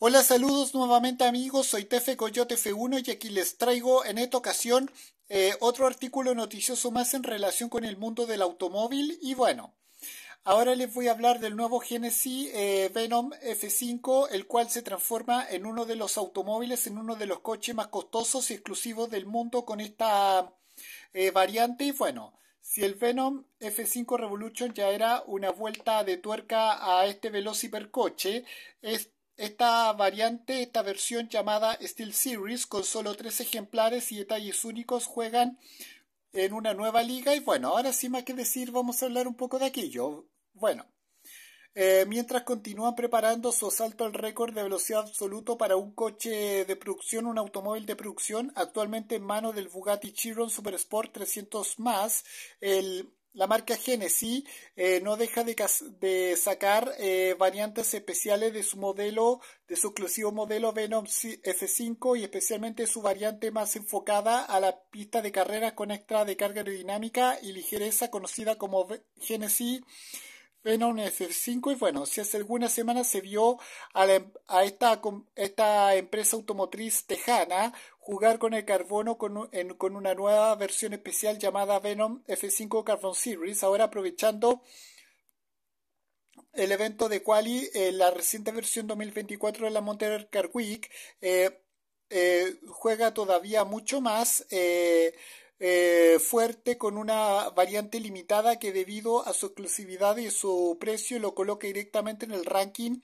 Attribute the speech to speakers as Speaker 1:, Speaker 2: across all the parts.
Speaker 1: Hola, saludos nuevamente amigos, soy Tefe Coyote F1 y aquí les traigo en esta ocasión eh, otro artículo noticioso más en relación con el mundo del automóvil y bueno, ahora les voy a hablar del nuevo Genesis eh, Venom F5, el cual se transforma en uno de los automóviles, en uno de los coches más costosos y exclusivos del mundo con esta eh, variante y bueno, si el Venom F5 Revolution ya era una vuelta de tuerca a este veloz hipercoche, este esta variante, esta versión llamada Steel Series, con solo tres ejemplares y detalles únicos, juegan en una nueva liga. Y bueno, ahora sí más que decir, vamos a hablar un poco de aquello. Bueno, eh, mientras continúan preparando su asalto al récord de velocidad absoluto para un coche de producción, un automóvil de producción, actualmente en mano del Bugatti Chiron Sport 300 el la marca Genesis eh, no deja de, sacar eh, variantes especiales de su modelo, de su exclusivo modelo Venom F5 y especialmente su variante más enfocada a la pista de carreras con extra de carga aerodinámica y ligereza conocida como Genesis Venom F5 y bueno, si hace algunas semanas se vio a, em-, a esta empresa automotriz tejana jugar con el carbono con, una nueva versión especial llamada Venom F5 Carbon Series, ahora aprovechando el evento de Quali, eh, la reciente versión 2024 de la Monterrey Car Week, eh, eh, juega todavía mucho más fuerte con una variante limitada que debido a su exclusividad y su precio lo coloca directamente en el ranking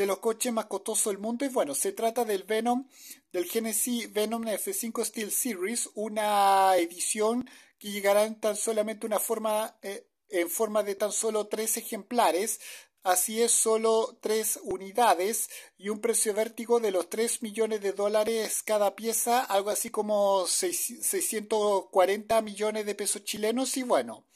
Speaker 1: de los coches más costosos del mundo. Y bueno, se trata del Venom, del Genesis Venom F5 Steel Series, una edición que llegará en tan solamente una forma, eh, en forma de tan solo tres ejemplares. Así es, solo tres unidades y un precio vértigo de los 3 millones de dólares cada pieza, algo así como 640 millones de pesos chilenos. Y bueno,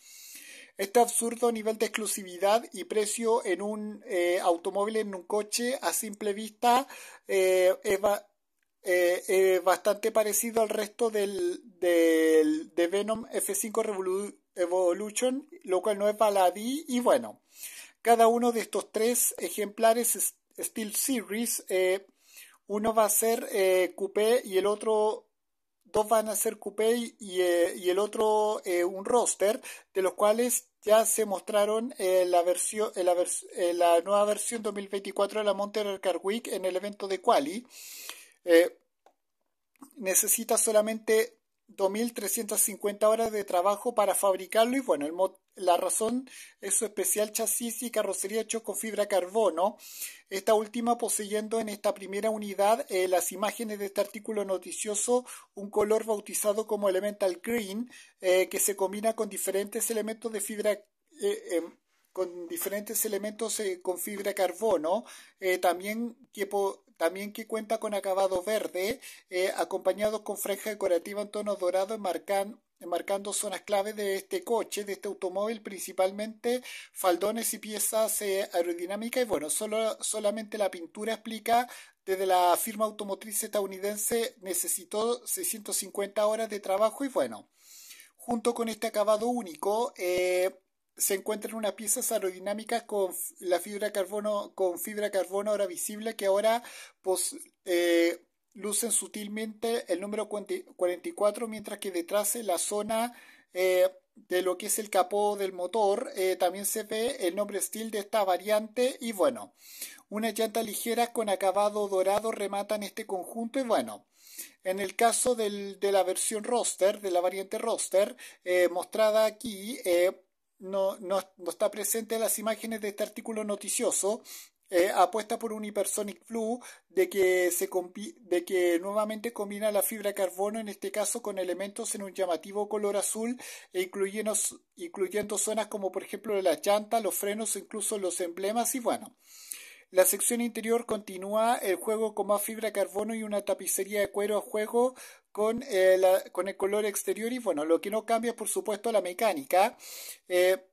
Speaker 1: este absurdo nivel de exclusividad y precio en un eh, automóvil, en un coche, a simple vista, eh, eh, es bastante parecido al resto del, de Venom F5 Evolution, lo cual no es baladí. Y bueno, cada uno de estos tres ejemplares Steel Series, uno va a ser coupé y el otro dos van a ser coupé y, eh, el otro eh, un roster, de los cuales ya se mostraron eh, la, versión, la, nueva versión 2024 de la Monterrey Car Week en el evento de Quali. necesita solamente 2.350 horas de trabajo para fabricarlo y bueno, el, motor la razón es su especial chasis y carrocería hecho con fibra carbono. Esta última poseyendo en esta primera unidad eh, las imágenes de este artículo noticioso, un color bautizado como Elemental Green, eh, que se combina con diferentes elementos de fibra eh, em, con diferentes elementos con fibra carbono, también, que también que cuenta con acabado verde, acompañado con franja decorativa en tono dorado marcán marcando zonas clave de este coche, de este automóvil, principalmente faldones y piezas eh, aerodinámicas. Y bueno, solamente la pintura explica desde la firma automotriz estadounidense necesitó 650 horas de trabajo y bueno, junto con este acabado único, eh, se encuentran unas piezas aerodinámicas con la fibra carbono, con fibra carbono ahora visible que ahora pues, lucen sutilmente el número 44, mientras que detrás en la zona eh, de lo que es el capó del motor eh, también se ve el nombre Steel de esta variante y bueno, unas llantas ligeras con acabado dorado rematan este conjunto y bueno. En el caso de la versión roster, de la variante roster, eh, mostrada aquí, no, no está presente en las imágenes de este artículo noticioso, eh, apuesta por un Hypersonic Blue de que, se de que nuevamente combina la fibra de carbono, en este caso con elementos en un llamativo color azul, e incluyendo, incluyendo zonas como por ejemplo la llanta, los frenos, incluso los emblemas y bueno. La sección interior continúa el juego con más fibra de carbono y una tapicería de cuero a juego con, eh, con el color exterior y bueno, lo que no cambia es por supuesto la mecánica. Eh,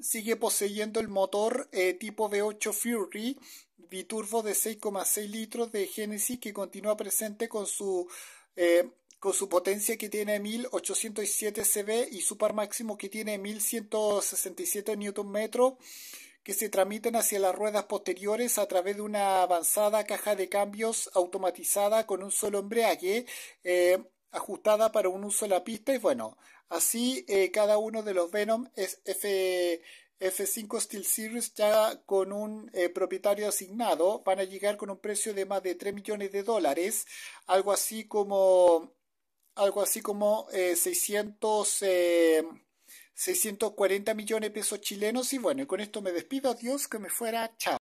Speaker 1: sigue poseyendo el motor eh, tipo V8 Fury biturbo de 6,6 litros de Genesis que continúa presente con su eh, potencia que tiene 1807 CV y su par máximo que tiene 1167 Nm que se tramiten hacia las ruedas posteriores a través de una avanzada caja de cambios automatizada con un solo embrague eh, ajustada para un uso de la pista y bueno, Así, eh, cada uno de los Venom es F, F5 Steel Series ya con un eh, propietario asignado. Van a llegar con un precio de más de 3 millones de dólares, algo así como, algo así como 640 eh, millones de pesos chilenos y bueno, con esto me despido, adiós, que me fuera, chao.